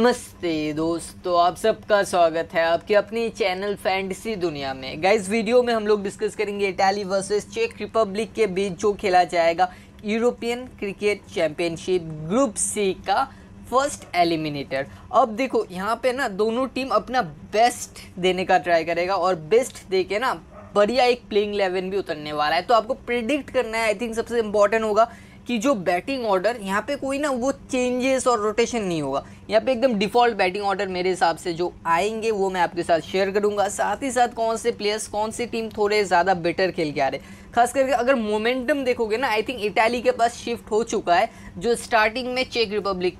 नमस्ते दोस्तों आप सबका स्वागत है आपके अपनी चैनल फैंटसी दुनिया में गाइस वीडियो में हम लोग डिस्कस करेंगे इटाली वर्सेस चेक रिपब्लिक के बीच जो खेला जाएगा European cricket championship group C का फर्स्ट एलिमिनेटर अब देखो यहाँ पे ना दोनों टीम अपना बेस्ट देने का ट्राई करेगा और बेस्ट दे के ना बढ़िया एक प्लेइंग इलेवन भी उतरने वाला है तो आपको प्रिडिक्ट करना है आई थिंक सबसे इम्पोर्टेंट होगा कि जो बैटिंग ऑर्डर यहाँ पे कोई ना वो चेंजेस और रोटेशन नहीं होगा यहाँ पे एकदम डिफॉल्ट बैटिंग ऑर्डर मेरे हिसाब से जो आएंगे वो मैं आपके साथ शेयर करूंगा साथ ही साथ कौन से प्लेयर्स कौन सी टीम थोड़े ज़्यादा बेटर खेल के आ रहे खास करके अगर मोमेंटम देखोगे ना आई थिंक इटाली के पास शिफ्ट हो चुका है जो स्टार्टिंग में चेक रिपब्लिक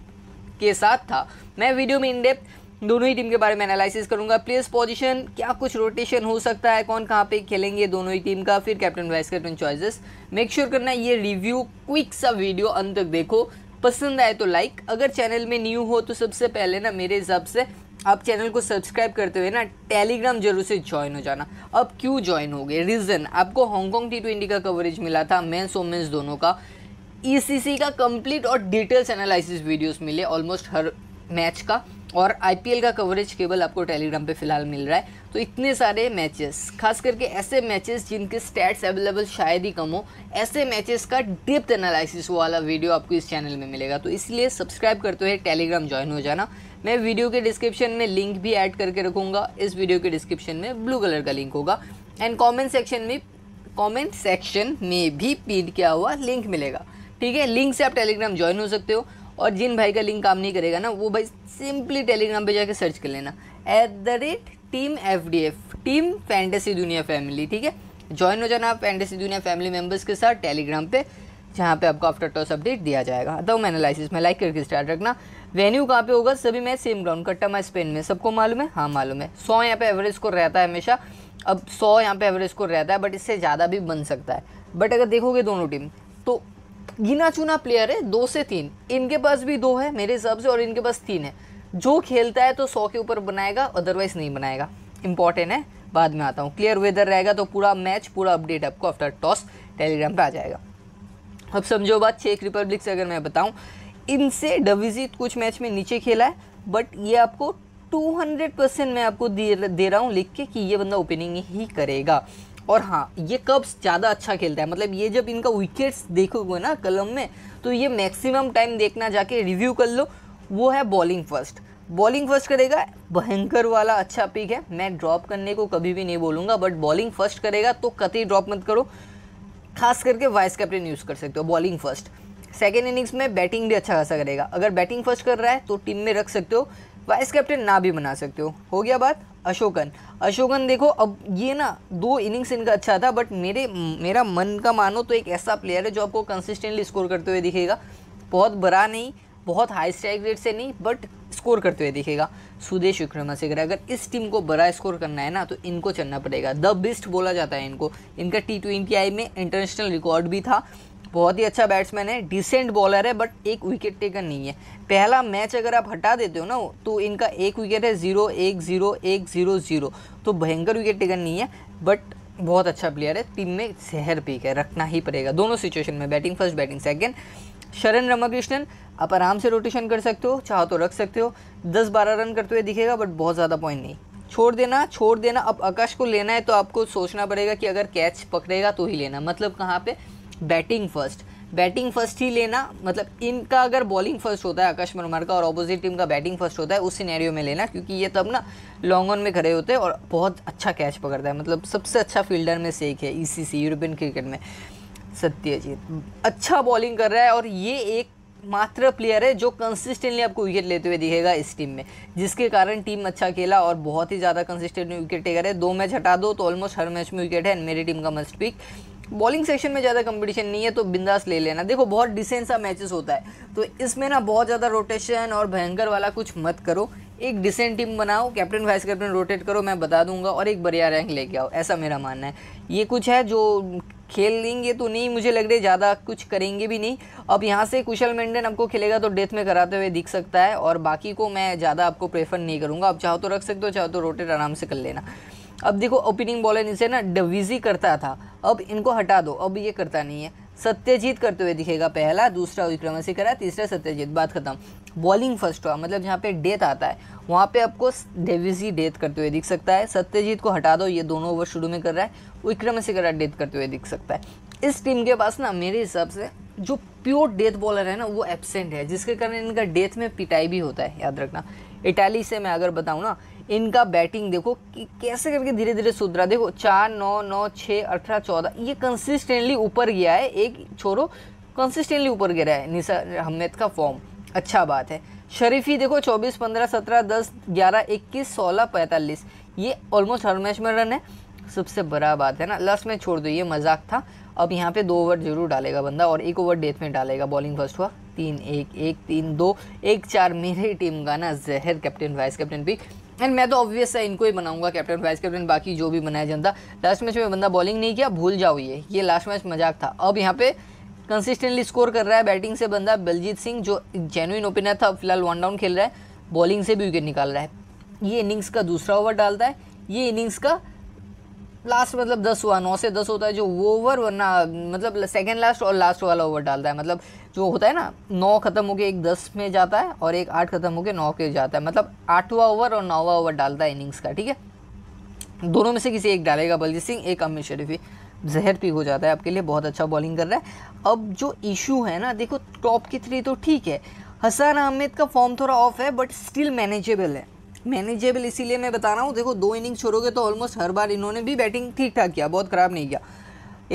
के साथ था मैं वीडियो में इनडेप दोनों ही टीम के बारे में एनालिसिस करूंगा प्लेयर्स पोजीशन क्या कुछ रोटेशन हो सकता है कौन कहाँ पे खेलेंगे दोनों ही टीम का फिर captain vice captain choices make sure करना ये रिव्यू क्विक सा वीडियो अंत तक देखो पसंद आए तो लाइक अगर चैनल में न्यू हो तो सबसे पहले ना मेरे हिसाब से आप चैनल को सब्सक्राइब करते हुए ना टेलीग्राम जरूर से ज्वाइन हो जाना अब क्यों ज्वाइन हो गए रीज़न आपको हांगकॉन्ग टी ट्वेंटी का कवरेज मिला था मेंस वोमेंस दोनों का ईसीसी e का कंप्लीट और डिटेल्स एनालिसिस वीडियोस मिले ऑलमोस्ट हर मैच का और आईपीएल का कवरेज केवल आपको टेलीग्राम पे फिलहाल मिल रहा है तो इतने सारे मैचेस खास करके ऐसे मैचेस जिनके स्टैट्स अवेलेबल शायद ही कम हो ऐसे मैचेस का डिप्थ एनालिसिस वाला वीडियो आपको इस चैनल में मिलेगा तो इसलिए सब्सक्राइब करते हुए टेलीग्राम ज्वाइन हो जाना मैं वीडियो के डिस्क्रिप्शन में लिंक भी ऐड करके रखूँगा इस वीडियो के डिस्क्रिप्शन में ब्लू कलर का लिंक होगा एंड कॉमेंट सेक्शन में कॉमेंट सेक्शन में भी पीड किया हुआ लिंक मिलेगा ठीक है लिंक से आप टेलीग्राम ज्वाइन हो सकते हो और जिन भाई का लिंक काम नहीं करेगा ना वो भाई सिंपली टेलीग्राम पे जाके सर्च कर लेना at the rate team F D F team fantasy दुनिया फैमिली ठीक है ज्वाइन हो जाना आप फैंटेसी दुनिया फैमिली मेम्बर्स के साथ टेलीग्राम पे जहाँ पे आपको आफ्टर टॉस अपडेट दिया जाएगा तो एनालिसिस में लाइक करके स्टार्ट रखना वेन्यू कहाँ पे होगा सभी मैं सेम ग्राउंड कट्टा माई स्पेन में सबको मालूम है हाँ मालूम है सौ यहाँ पे एवरेज स्कोर रहता है हमेशा अब सौ यहाँ पे एवरेज स्कोर रहता है बट इससे ज़्यादा भी बन सकता है बट अगर देखोगे दोनों टीम तो गिना चुना प्लेयर है दो से तीन इनके पास भी दो है मेरे हिसाब से और इनके पास तीन है जो खेलता है तो सौ के ऊपर बनाएगा अदरवाइज नहीं बनाएगा इंपॉर्टेंट है बाद में आता हूँ क्लियर वेदर रहेगा तो पूरा मैच पूरा अपडेट आपको आफ्टर टॉस टेलीग्राम पर आ जाएगा अब समझो बात चेक रिपब्लिक से अगर मैं बताऊँ इनसे डविजी कुछ मैच में नीचे खेला है बट ये आपको 200 परसेंट मैं आपको दे दे रहा हूँ लिख के कि ये बंदा ओपनिंग ही करेगा और हाँ ये कब्स ज़्यादा अच्छा खेलता है मतलब ये जब इनका विकेट्स देखोगे ना कलम में तो ये मैक्सिमम टाइम देखना जाके रिव्यू कर लो वो है बॉलिंग फर्स्ट बॉलिंग फर्स्ट करेगा भयंकर वाला अच्छा पिक है मैं ड्रॉप करने को कभी भी नहीं बोलूँगा बट बॉलिंग फर्स्ट करेगा तो कतई ड्रॉप मत करो खास करके वाइस कैप्टन यूज़ कर सकते हो बॉलिंग फर्स्ट सेकेंड इनिंग्स में बैटिंग भी अच्छा खासा करेगा अगर बैटिंग फर्स्ट कर रहा है तो टीम में रख सकते हो वाइस कैप्टन ना भी बना सकते हो हो गया बात अशोकन अशोकन देखो अब ये ना दो इनिंग्स इनका अच्छा था बट मेरे मेरा मन का मानो तो एक ऐसा प्लेयर है जो आपको कंसिस्टेंटली स्कोर करते हुए दिखेगा बहुत बड़ा नहीं बहुत हाई स्ट्राइक रेट से नहीं बट स्कोर करते हुए दिखेगा सुदेश विक्रमासिंगर अगर इस टीम को बड़ा स्कोर करना है ना तो इनको चलना पड़ेगा द बेस्ट बोला जाता है इनको इनका टी ट्वेंटी आई में इंटरनेशनल रिकॉर्ड भी था बहुत ही अच्छा बैट्समैन है डिसेंट बॉलर है बट एक विकेट टेकर नहीं है पहला मैच अगर आप हटा देते हो ना तो इनका एक विकेट है ज़ीरो एक ज़ीरो एक ज़ीरो ज़ीरो तो भयंकर विकेट टेकर नहीं है बट बहुत अच्छा प्लेयर है टीम में शहर पीक है रखना ही पड़ेगा दोनों सिचुएशन में बैटिंग फर्स्ट बैटिंग सेकेंड शरण रमाकृष्णन आप आराम से रोटेशन कर सकते हो चाहो तो रख सकते हो दस बारह रन करते हुए दिखेगा बट बहुत ज़्यादा पॉइंट नहीं छोड़ देना छोड़ देना अब आकाश को लेना है तो आपको सोचना पड़ेगा कि अगर कैच पकड़ेगा तो ही लेना मतलब कहाँ पे बैटिंग फर्स्ट बैटिंग फर्स्ट ही लेना मतलब इनका अगर बॉलिंग फर्स्ट होता है आकाश मनोहर का और अपोजिट टीम का बैटिंग फर्स्ट होता है उस सिनेरियो में लेना क्योंकि ये तब ना लॉन्ग ऑन में खड़े होते हैं और बहुत अच्छा कैच पकड़ता है मतलब सबसे अच्छा फील्डर में से एक है ईसीसी यूरोपियन क्रिकेट में सत्यजीत अच्छा बॉलिंग कर रहा है और ये एक मात्र प्लेयर है जो कंसिस्टेंटली आपको विकेट लेते हुए दिखेगा इस टीम में जिसके कारण टीम अच्छा खेला और बहुत ही ज़्यादा कंसिस्टेंट विकेट टेकर है दो मैच हटा दो तो ऑलमोस्ट हर मैच में विकेट है मेरी टीम का मस्ट पिक बॉलिंग सेक्शन में ज़्यादा कंपटीशन नहीं है तो बिंदास ले लेना देखो बहुत डिसेंट सा मैचेस होता है तो इसमें ना बहुत ज़्यादा रोटेशन और भयंकर वाला कुछ मत करो एक डिसेंट टीम बनाओ कैप्टन वाइस कैप्टन रोटेट करो मैं बता दूंगा और एक बढ़िया रैंक लेके आओ ऐसा मेरा मानना है ये कुछ है जो खेल लेंगे तो नहीं मुझे लग रहा ज़्यादा कुछ करेंगे भी नहीं अब यहाँ से कुशल मेंडन आपको खेलेगा तो डेथ में कराते हुए दिख सकता है और बाकी को मैं ज़्यादा आपको प्रेफर नहीं करूँगा आप चाहो तो रख सकते हो चाहो तो रोटेट आराम से कर लेना अब देखो ओपनिंग बॉलर इनसे ना डविजी करता था अब इनको हटा दो अब ये करता नहीं है सत्यजीत करते हुए दिखेगा पहला दूसरा विक्रमसी करा तीसरा सत्यजीत बात खत्म बॉलिंग फर्स्ट हुआ मतलब जहाँ पे डेथ आता है वहाँ पे आपको डेविजी डेथ करते हुए दिख सकता है सत्यजीत को हटा दो ये दोनों ओवर शुरू में कर रहा है विक्रमसी करा डेथ करते हुए दिख सकता है इस टीम के पास ना मेरे हिसाब से जो प्योर डेथ बॉलर है ना वो एबसेंट है जिसके कारण इनका डेथ में पिटाई भी होता है याद रखना इटाली से मैं अगर बताऊँ ना इनका बैटिंग देखो कि कैसे करके धीरे धीरे सुधरा देखो चार नौ नौ छः अठारह चौदह ये कंसिस्टेंटली ऊपर गया है एक छोरो कंसिस्टेंटली ऊपर गिरा है निसार हमेद का फॉर्म अच्छा बात है शरीफी देखो 24, 15, 17, 10, 11, 21, 16, 45 ये ऑलमोस्ट हर मैच में रन है सबसे बड़ा बात है ना लास्ट में छोड़ दो ये मजाक था अब यहाँ पे दो ओवर जरूर डालेगा बंदा और एक ओवर डेथ में डालेगा बॉलिंग फर्स्ट हुआ तीन एक एक तीन दो एक चार मेरी टीम का ना जहर कैप्टन वाइस कैप्टन भी एंड मैं तो ऑब्वियस है इनको ही बनाऊंगा कैप्टन वाइस कैप्टन बाकी जो भी बनाया जनता लास्ट मैच में बंदा बॉलिंग नहीं किया भूल जाओ ये ये लास्ट मैच मजाक था अब यहाँ पे कंसिस्टेंटली स्कोर कर रहा है बैटिंग से बंदा बलजीत सिंह जो जेनुइन ओपनर था फिलहाल वन डाउन खेल रहा है बॉलिंग से भी विकेट निकाल रहा है ये इनिंग्स का दूसरा ओवर डालता है ये इनिंग्स का लास्ट मतलब दस हुआ नौ से दस होता है जो ओवर वरना मतलब सेकेंड लास्ट और लास्ट वाला ओवर डालता है मतलब जो होता है ना नौ खत्म होके एक दस में जाता है और एक आठ खत्म होके नौ के जाता है मतलब आठवां ओवर और नौवा ओवर डालता है इनिंग्स का ठीक है दोनों में से किसी एक डालेगा बलजीत सिंह एक अमित शरीफी जहर पी हो जाता है आपके लिए बहुत अच्छा बॉलिंग कर रहा है अब जो इशू है ना देखो टॉप की थ्री तो ठीक है हसन अहमद का फॉर्म थोड़ा ऑफ है बट स्टिल मैनेजेबल है मैनेजेबल इसीलिए मैं बता रहा हूँ देखो दो इनिंग छोड़ोगे तो ऑलमोस्ट हर बार इन्होंने भी बैटिंग ठीक ठाक किया बहुत ख़राब नहीं किया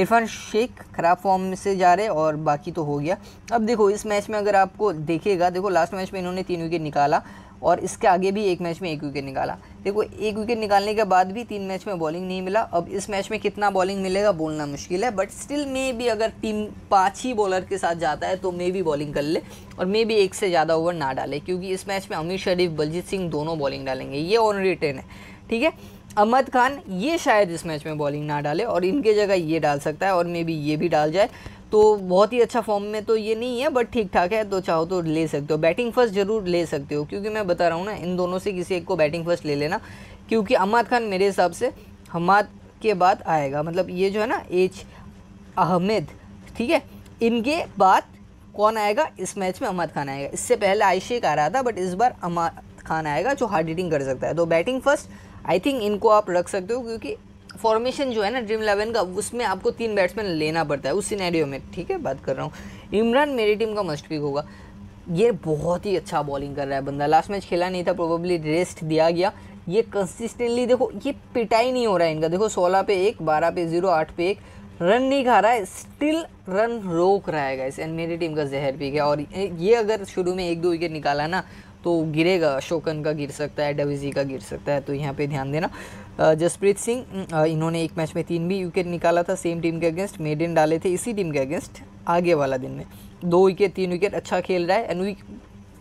इरफान शेख ख़राब फॉर्म से जा रहे और बाकी तो हो गया अब देखो इस मैच में अगर आपको देखेगा देखो लास्ट मैच में इन्होंने तीन विकेट निकाला और इसके आगे भी एक मैच में एक विकेट निकाला देखो एक विकेट निकालने के बाद भी तीन मैच में बॉलिंग नहीं मिला अब इस मैच में कितना बॉलिंग मिलेगा बोलना मुश्किल है बट स्टिल मे भी अगर टीम पाँच ही बॉलर के साथ जाता है तो मे भी बॉलिंग कर ले और मे भी एक से ज़्यादा ओवर ना डाले क्योंकि इस मैच में अमित शरीफ बलजीत सिंह दोनों बॉलिंग डालेंगे ये ऑन रिटर्न है ठीक है अहमद खान ये शायद इस मैच में बॉलिंग ना डाले और इनके जगह ये डाल सकता है और मे बी ये भी डाल जाए तो बहुत ही अच्छा फॉर्म में तो ये नहीं है बट ठीक ठाक है तो चाहो तो ले सकते हो बैटिंग फर्स्ट जरूर ले सकते हो क्योंकि मैं बता रहा हूँ ना इन दोनों से किसी एक को बैटिंग फर्स्ट ले लेना क्योंकि अहमद खान मेरे हिसाब से हमाद के बाद आएगा मतलब ये जो है ना एच अहमद ठीक है इनके बाद कौन आएगा इस मैच में अहमद खान आएगा इससे पहले आयशेक आ रहा था बट इस बार अहमद खान आएगा जो हार्ड हिटिंग कर सकता है तो बैटिंग फर्स्ट आई थिंक इनको आप रख सकते हो क्योंकि फॉर्मेशन जो है ना ड्रीम इलेवन का उसमें आपको तीन बैट्समैन लेना पड़ता है उस सिनेरियो में ठीक है बात कर रहा हूँ इमरान मेरी टीम का मस्ट पिक होगा ये बहुत ही अच्छा बॉलिंग कर रहा है बंदा लास्ट मैच खेला नहीं था प्रोबेबली रेस्ट दिया गया ये कंसिस्टेंटली देखो ये पिटाई नहीं हो रहा है इनका देखो सोलह पे एक बारह पे जीरो आठ पे एक रन नहीं खा रहा है स्टिल रन रोक रहा है गाइस एंड मेरी टीम का जहर पी गया और ये अगर शुरू में एक दो विकेट निकाला ना तो गिरेगा अशोकन का गिर सकता है डविजी का गिर सकता है तो यहाँ पे ध्यान देना जसप्रीत सिंह इन्होंने एक मैच में तीन भी विकेट निकाला था सेम टीम के अगेंस्ट मेडन डाले थे इसी टीम के अगेंस्ट आगे वाला दिन में दो विकेट तीन विकेट अच्छा खेल रहा है एंड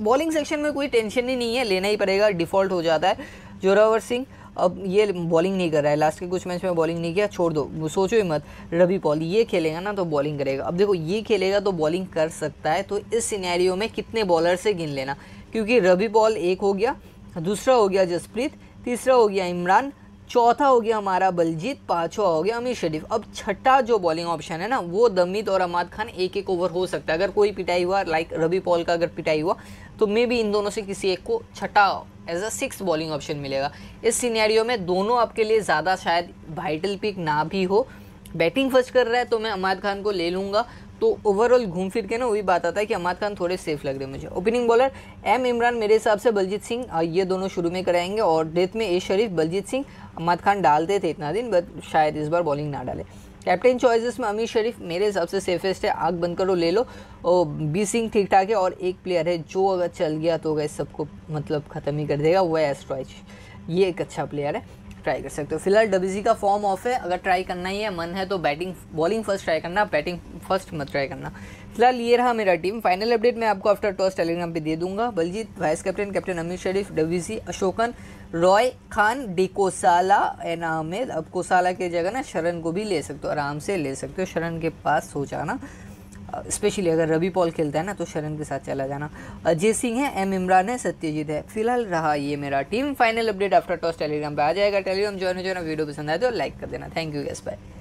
बॉलिंग सेक्शन में कोई टेंशन ही नहीं है लेना ही पड़ेगा डिफ़ॉल्ट हो जाता है जोरावर सिंह अब ये बॉलिंग नहीं कर रहा है लास्ट के कुछ मैच में बॉलिंग नहीं किया छोड़ दो सोचो ही मत रवि पॉल ये खेलेगा ना तो बॉलिंग करेगा अब देखो ये खेलेगा तो बॉलिंग कर सकता है तो इस सिनेरियो में कितने बॉलर से गिन लेना क्योंकि रवि बॉल एक हो गया दूसरा हो गया जसप्रीत तीसरा हो गया इमरान चौथा हो गया हमारा बलजीत पांचवा हो गया अमीर शरीफ अब छठा जो बॉलिंग ऑप्शन है ना वो दमित और अमाद खान एक एक ओवर हो सकता है अगर कोई पिटाई हुआ लाइक रवि पॉल का अगर पिटाई हुआ तो मे भी इन दोनों से किसी एक को छठा as a six bowling option मिलेगा इस सीनियरियो में दोनों आपके लिए ज़्यादा शायद वाइटल पिक ना भी हो बैटिंग फर्स्ट कर रहा है तो मैं अमाद खान को ले लूँगा तो ओवरऑल घूम फिर के ना वही बात आता है कि अहमद खान थोड़े सेफ लग रहे मुझे ओपनिंग बॉलर एम इमरान मेरे हिसाब से बलजीत सिंह ये दोनों शुरू में कराएंगे और डेथ में ए शरीफ बलजीत सिंह अहमद खान डालते थे इतना दिन बट शायद इस बार बॉलिंग ना डाले कैप्टन चॉइसेस में अमीर शरीफ मेरे हिसाब से सेफेस्ट है आग बंद करो ले लो और बी सिंह ठीक ठाक है और एक प्लेयर है जो अगर चल गया तो गए सबको मतलब ख़त्म ही कर देगा वह है ये एक अच्छा प्लेयर है ट्राई कर सकते हो फिलहाल डब्ल्यू का फॉर्म ऑफ है अगर ट्राई करना ही है मन है तो बैटिंग बॉलिंग फर्स्ट ट्राई करना बैटिंग फर्स्ट मत ट्राई करना फिलहाल ये रहा मेरा टीम फाइनल अपडेट मैं आपको आफ्टर टॉस टेलीग्राम पे दे दूंगा Baljeet vice captain captain Amir Sharif W Ashokan Roy Khan डिकोसाला एन आमिर अब कोसाला की जगह ना शरण को भी ले सकते हो आराम से ले सकते हो शरण के पास सोचा ना स्पेशली अगर रवि पॉल खेलता है ना तो शरण के साथ चला जाना अजय सिंह है एम इमरान है सत्यजीत है फिलहाल रहा ये मेरा team final update after toss Telegram पे आ जाएगा टेलीग्राम ज्वाइन हो जाना वीडियो पसंद आए तो लाइक कर देना थैंक यू यस बाय